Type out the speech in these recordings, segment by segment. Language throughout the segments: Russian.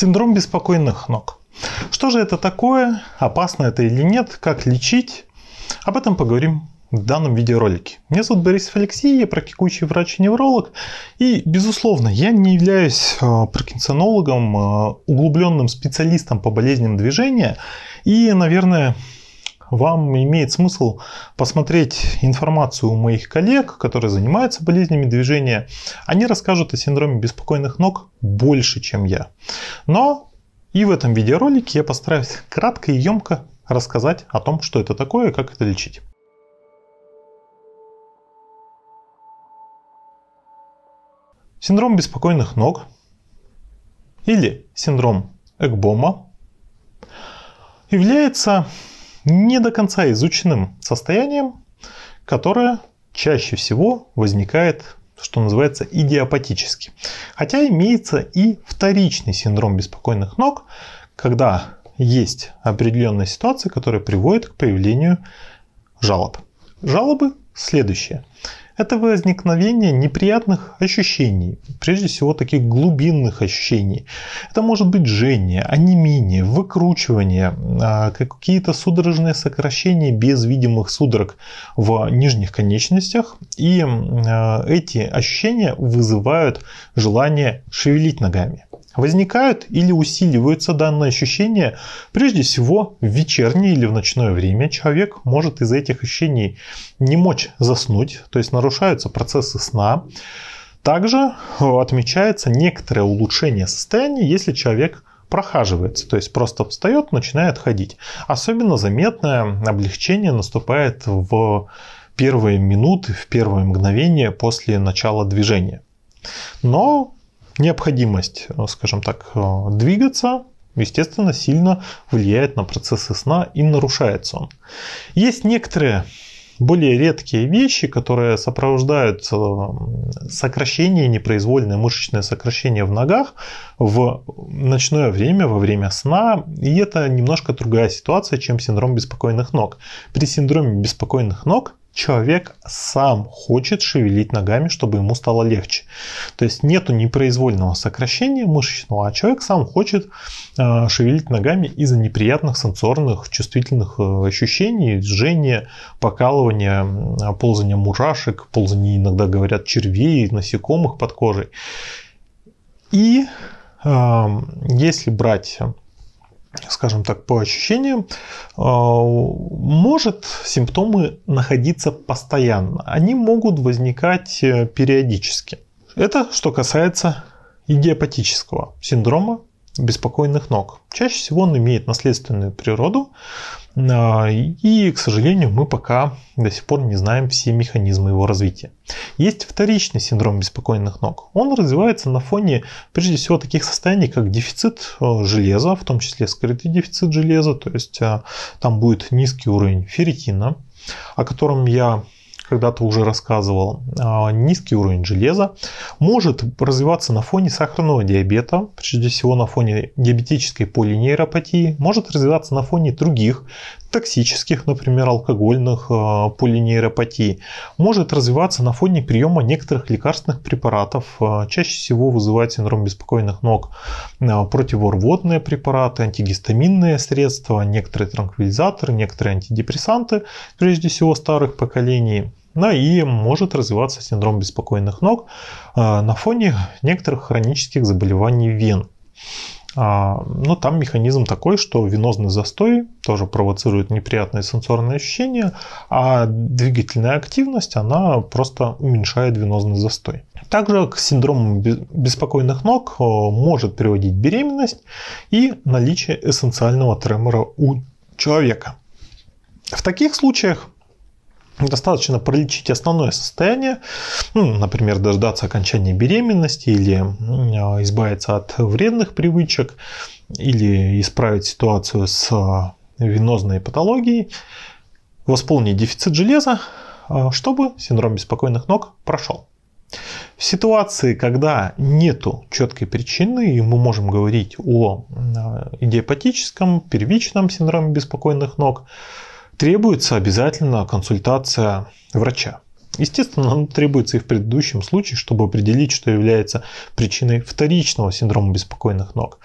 Синдром беспокойных ног. Что же это такое? Опасно это или нет? Как лечить? Об этом поговорим в данном видеоролике. Меня зовут Борис Алексей, я практикующий врач-невролог. И, безусловно, я не являюсь а, паркинсонологом, а, углубленным специалистом по болезням движения. И, наверное, вам имеет смысл посмотреть информацию у моих коллег, которые занимаются болезнями движения. Они расскажут о синдроме беспокойных ног больше, чем я. Но и в этом видеоролике я постараюсь кратко и емко рассказать о том, что это такое и как это лечить. Синдром беспокойных ног или синдром Экбома является не до конца изученным состоянием, которое чаще всего возникает, что называется, идиопатически. Хотя имеется и вторичный синдром беспокойных ног, когда есть определенная ситуация, которая приводит к появлению жалоб. Жалобы следующие. Это возникновение неприятных ощущений, прежде всего таких глубинных ощущений. Это может быть жжение, анемия, выкручивание, а, какие-то судорожные сокращения без видимых судорог в нижних конечностях. И а, эти ощущения вызывают желание шевелить ногами. Возникают или усиливаются данные ощущения, прежде всего в вечернее или в ночное время человек может из-за этих ощущений не мочь заснуть, то есть нарушаются процессы сна. Также отмечается некоторое улучшение состояния, если человек прохаживается, то есть просто встает, начинает ходить. Особенно заметное облегчение наступает в первые минуты, в первое мгновение после начала движения. Но необходимость, э, скажем так, э, двигаться, естественно, сильно влияет на процессы сна и нарушается он. Есть некоторые более редкие вещи, которые сопровождают сокращение, непроизвольное мышечное сокращение в ногах в ночное время, во время сна. И это немножко другая ситуация, чем синдром беспокойных ног. При синдроме беспокойных ног человек сам хочет шевелить ногами, чтобы ему стало легче. То есть нету непроизвольного сокращения мышечного, а человек сам хочет а, шевелить ногами из-за неприятных сенсорных чувствительных э, ощущений, жжения, покалывания, ползания мурашек, ползания иногда говорят червей, насекомых под кожей. И если брать скажем так, по ощущениям, э, может симптомы находиться постоянно. Они могут возникать э, периодически. Это что касается идиопатического синдрома беспокойных ног. Чаще всего он имеет наследственную природу, а, и, к сожалению, мы пока до сих пор не знаем все механизмы его развития. Есть вторичный синдром беспокойных ног. Он развивается на фоне, прежде всего, таких состояний, как дефицит э, железа, в том числе скрытый дефицит железа, то есть э, там будет низкий уровень ферритина, о котором я когда-то уже рассказывал, а, низкий уровень железа, может развиваться на фоне сахарного диабета, прежде всего на фоне диабетической полинейропатии, может развиваться на фоне других токсических, например, алкогольных а, полинейропатий, может развиваться на фоне приема некоторых лекарственных препаратов, а, чаще всего вызывает синдром беспокойных ног, противорвотные препараты, антигистаминные средства, некоторые транквилизаторы, некоторые антидепрессанты, прежде всего старых поколений, ну и может развиваться синдром беспокойных ног а, на фоне некоторых хронических заболеваний вен. А, Но ну, там механизм такой, что венозный застой тоже провоцирует неприятные сенсорные ощущения, а двигательная активность, она просто уменьшает венозный застой. Также к синдрому беспокойных ног может приводить беременность и наличие эссенциального тремора у человека. В таких случаях Достаточно пролечить основное состояние, ну, например, дождаться окончания беременности или а, избавиться от вредных привычек, или исправить ситуацию с а, венозной патологией, восполнить дефицит железа, а, чтобы синдром беспокойных ног прошел. В ситуации, когда нет четкой причины, и мы можем говорить о идиопатическом, первичном синдроме беспокойных ног, требуется обязательно консультация врача. Естественно, оно требуется и в предыдущем случае, чтобы определить, что является причиной вторичного синдрома беспокойных ног.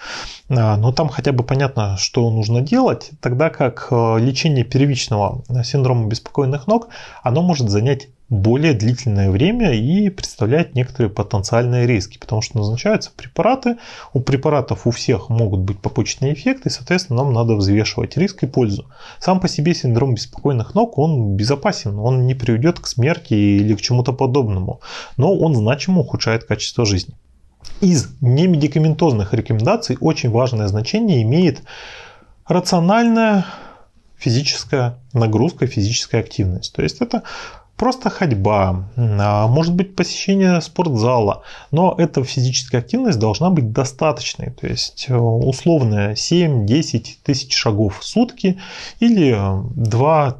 А, но там хотя бы понятно, что нужно делать, тогда как э, лечение первичного синдрома беспокойных ног, оно может занять более длительное время и представляет некоторые потенциальные риски, потому что назначаются препараты, у препаратов у всех могут быть побочные эффекты, и, соответственно, нам надо взвешивать риск и пользу. Сам по себе синдром беспокойных ног, он безопасен, он не приведет к смерти или к чему-то подобному, но он значимо ухудшает качество жизни. Из немедикаментозных рекомендаций очень важное значение имеет рациональная физическая нагрузка, физическая активность. То есть это просто ходьба, а, может быть посещение спортзала, но эта физическая активность должна быть достаточной, то есть э, условно 7-10 тысяч шагов в сутки или 2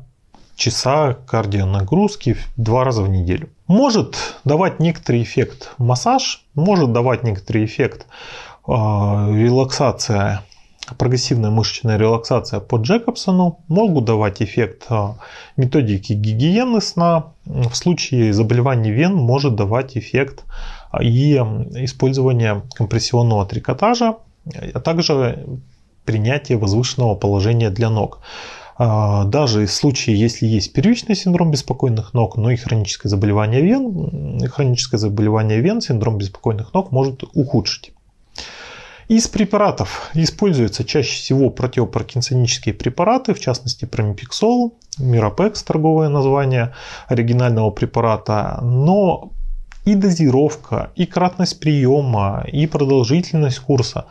часа кардионагрузки два раза в неделю. Может давать некоторый эффект массаж, может давать некоторый эффект э, релаксация прогрессивная мышечная релаксация по Джекобсону могут давать эффект а, методики гигиены сна. В случае заболеваний вен может давать эффект а, и использование компрессионного трикотажа, а также принятие возвышенного положения для ног. А, даже в случае, если есть первичный синдром беспокойных ног, но и хроническое заболевание вен, хроническое заболевание вен синдром беспокойных ног может ухудшить. Из препаратов используются чаще всего противопаркинсонические препараты, в частности промипиксол, миропекс торговое название оригинального препарата, но и дозировка, и кратность приема, и продолжительность курса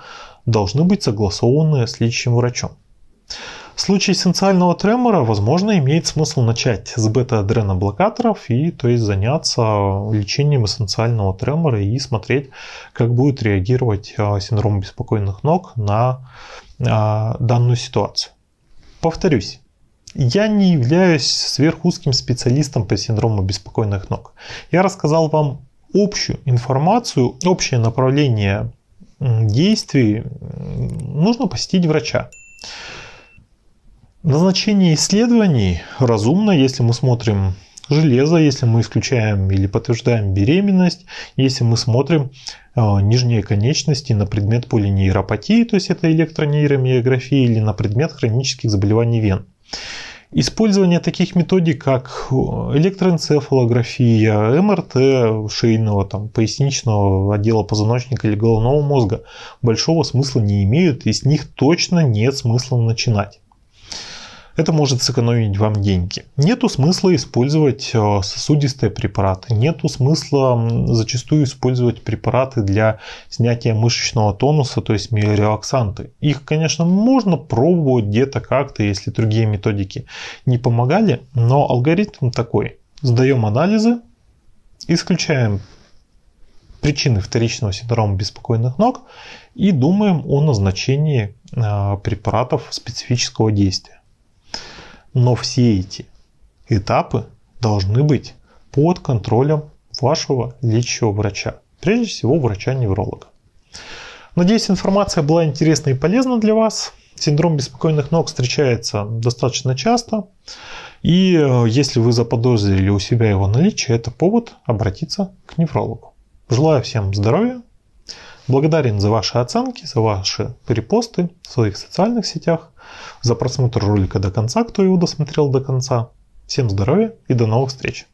должны быть согласованы с лечащим врачом. В случае эссенциального тремора, возможно, имеет смысл начать с бета-адреноблокаторов и то есть заняться лечением эссенциального тремора и смотреть, как будет реагировать а, синдром беспокойных ног на а, данную ситуацию. Повторюсь, я не являюсь сверхузким специалистом по синдрому беспокойных ног. Я рассказал вам общую информацию, общее направление действий. Нужно посетить врача. Назначение исследований разумно, если мы смотрим железо, если мы исключаем или подтверждаем беременность, если мы смотрим э, нижние конечности на предмет полинейропатии, то есть это электронейромиография, или на предмет хронических заболеваний вен. Использование таких методик, как э, электроэнцефалография, МРТ шейного, там, поясничного отдела позвоночника или головного мозга, большого смысла не имеют, и с них точно нет смысла начинать. Это может сэкономить вам деньги. Нету смысла использовать э, сосудистые препараты. Нету смысла зачастую использовать препараты для снятия мышечного тонуса, то есть миорелаксанты. Их, конечно, можно пробовать где-то как-то, если другие методики не помогали, но алгоритм такой. Сдаем анализы, исключаем причины вторичного синдрома беспокойных ног и думаем о назначении э, препаратов специфического действия но все эти этапы должны быть под контролем вашего лечащего врача, прежде всего врача-невролога. Надеюсь, информация была интересна и полезна для вас. Синдром беспокойных ног встречается достаточно часто. И э, если вы заподозрили у себя его наличие, это повод обратиться к неврологу. Желаю всем здоровья, Благодарен за ваши оценки, за ваши репосты в своих социальных сетях, за просмотр ролика до конца, кто его досмотрел до конца. Всем здоровья и до новых встреч!